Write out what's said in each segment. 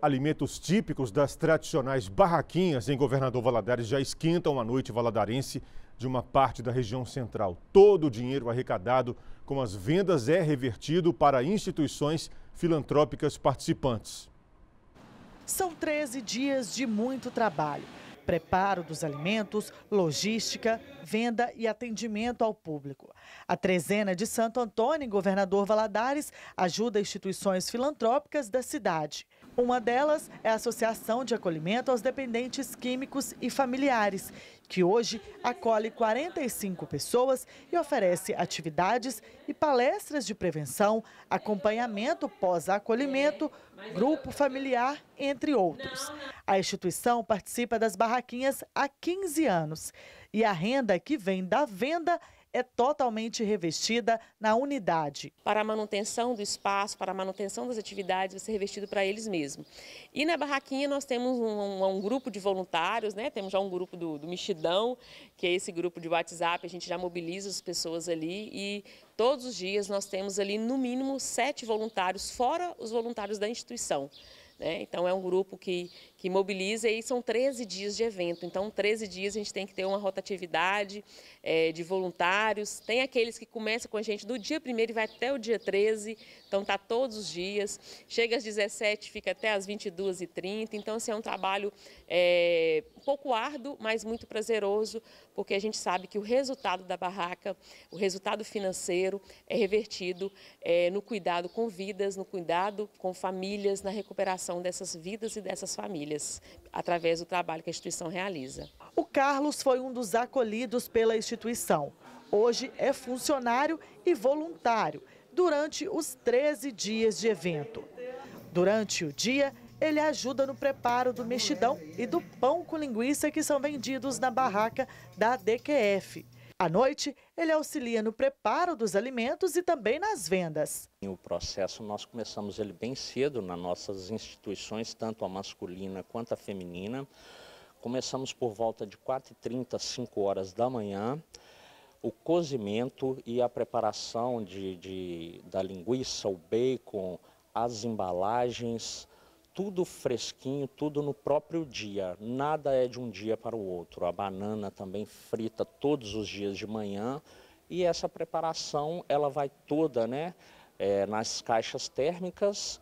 Alimentos típicos das tradicionais barraquinhas em Governador Valadares já esquentam a noite valadarense de uma parte da região central. Todo o dinheiro arrecadado com as vendas é revertido para instituições filantrópicas participantes. São 13 dias de muito trabalho. Preparo dos alimentos, logística, venda e atendimento ao público. A trezena de Santo Antônio, em Governador Valadares, ajuda instituições filantrópicas da cidade. Uma delas é a Associação de Acolhimento aos Dependentes Químicos e Familiares, que hoje acolhe 45 pessoas e oferece atividades e palestras de prevenção, acompanhamento pós-acolhimento, grupo familiar, entre outros. A instituição participa das barraquinhas há 15 anos e a renda que vem da venda é totalmente revestida na unidade. Para a manutenção do espaço, para a manutenção das atividades, vai ser revestido para eles mesmos. E na barraquinha nós temos um, um, um grupo de voluntários, né? temos já um grupo do, do Mexidão, que é esse grupo de WhatsApp, a gente já mobiliza as pessoas ali e todos os dias nós temos ali no mínimo sete voluntários, fora os voluntários da instituição. Né? Então é um grupo que, que mobiliza e são 13 dias de evento. Então, 13 dias a gente tem que ter uma rotatividade é, de voluntários. Tem aqueles que começam com a gente do dia 1 e vai até o dia 13, então está todos os dias. Chega às 17, fica até às 22h30. Então, assim, é um trabalho é, um pouco árduo, mas muito prazeroso, porque a gente sabe que o resultado da barraca, o resultado financeiro, é revertido é, no cuidado com vidas, no cuidado com famílias, na recuperação dessas vidas e dessas famílias famílias através do trabalho que a instituição realiza. O Carlos foi um dos acolhidos pela instituição. Hoje é funcionário e voluntário durante os 13 dias de evento. Durante o dia, ele ajuda no preparo do mexidão e do pão com linguiça que são vendidos na barraca da DQF. À noite, ele auxilia no preparo dos alimentos e também nas vendas. O processo nós começamos ele bem cedo nas nossas instituições, tanto a masculina quanto a feminina. Começamos por volta de 4h30, 5 horas da manhã o cozimento e a preparação de, de, da linguiça, o bacon, as embalagens, tudo fresquinho, tudo no próprio dia. Nada é de um dia para o outro. A banana também frita todos os dias de manhã e essa preparação ela vai toda, né? É, nas caixas térmicas,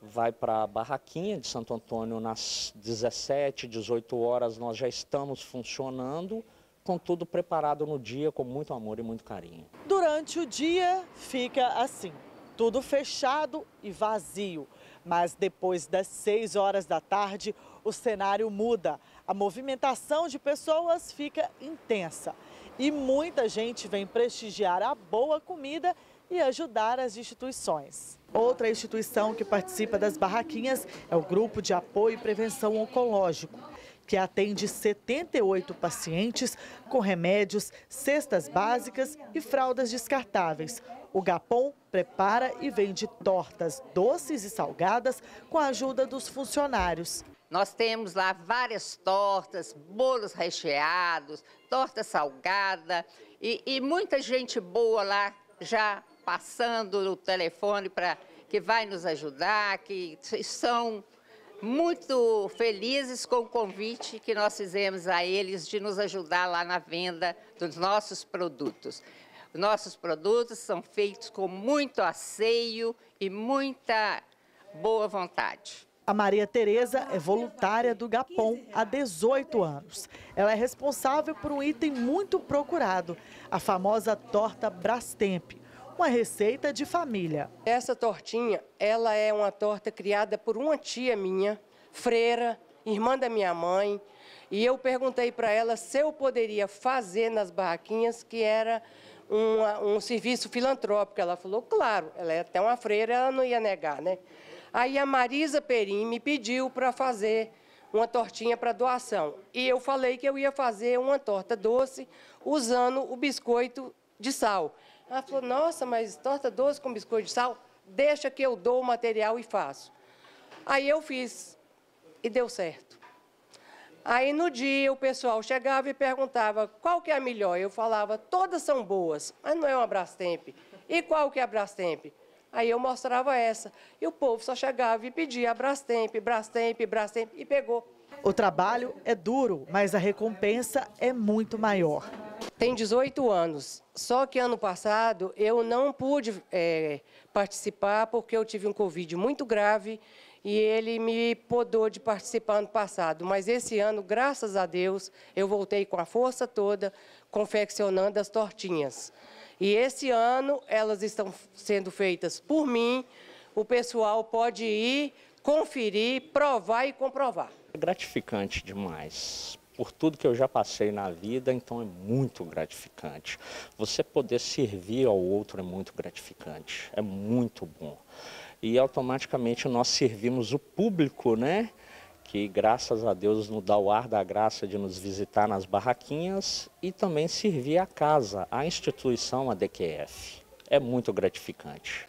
vai para a barraquinha de Santo Antônio nas 17, 18 horas. Nós já estamos funcionando com tudo preparado no dia com muito amor e muito carinho. Durante o dia fica assim, tudo fechado e vazio. Mas depois das 6 horas da tarde, o cenário muda. A movimentação de pessoas fica intensa. E muita gente vem prestigiar a boa comida e ajudar as instituições. Outra instituição que participa das barraquinhas é o Grupo de Apoio e Prevenção Oncológico, que atende 78 pacientes com remédios, cestas básicas e fraldas descartáveis. O Gapom prepara e vende tortas doces e salgadas com a ajuda dos funcionários. Nós temos lá várias tortas, bolos recheados, torta salgada e, e muita gente boa lá já passando o telefone para que vai nos ajudar, que são muito felizes com o convite que nós fizemos a eles de nos ajudar lá na venda dos nossos produtos. Nossos produtos são feitos com muito asseio e muita boa vontade. A Maria Tereza é voluntária do Gapom há 18 anos. Ela é responsável por um item muito procurado, a famosa torta Brastemp, uma receita de família. Essa tortinha, ela é uma torta criada por uma tia minha, freira, irmã da minha mãe, e eu perguntei para ela se eu poderia fazer nas barraquinhas, que era um, um serviço filantrópico. Ela falou, claro, ela é até uma freira, ela não ia negar, né? Aí a Marisa Perim me pediu para fazer uma tortinha para doação. E eu falei que eu ia fazer uma torta doce usando o biscoito de sal. Ela falou, nossa, mas torta doce com biscoito de sal? Deixa que eu dou o material e faço. Aí eu fiz e deu certo. Aí no dia o pessoal chegava e perguntava qual que é a melhor. Eu falava, todas são boas, mas não é uma Brastemp. E qual que é a Brastemp? Aí eu mostrava essa. E o povo só chegava e pedia Brastemp, Brastemp, Brastemp e pegou. O trabalho é duro, mas a recompensa é muito maior tem 18 anos. Só que ano passado eu não pude é, participar porque eu tive um Covid muito grave e ele me podou de participar ano passado. Mas esse ano, graças a Deus, eu voltei com a força toda, confeccionando as tortinhas. E esse ano elas estão sendo feitas por mim. O pessoal pode ir, conferir, provar e comprovar. É gratificante demais, por tudo que eu já passei na vida, então é muito gratificante. Você poder servir ao outro é muito gratificante, é muito bom. E automaticamente nós servimos o público, né? Que graças a Deus nos dá o ar da graça de nos visitar nas barraquinhas e também servir a casa, a instituição, a DQF. É muito gratificante.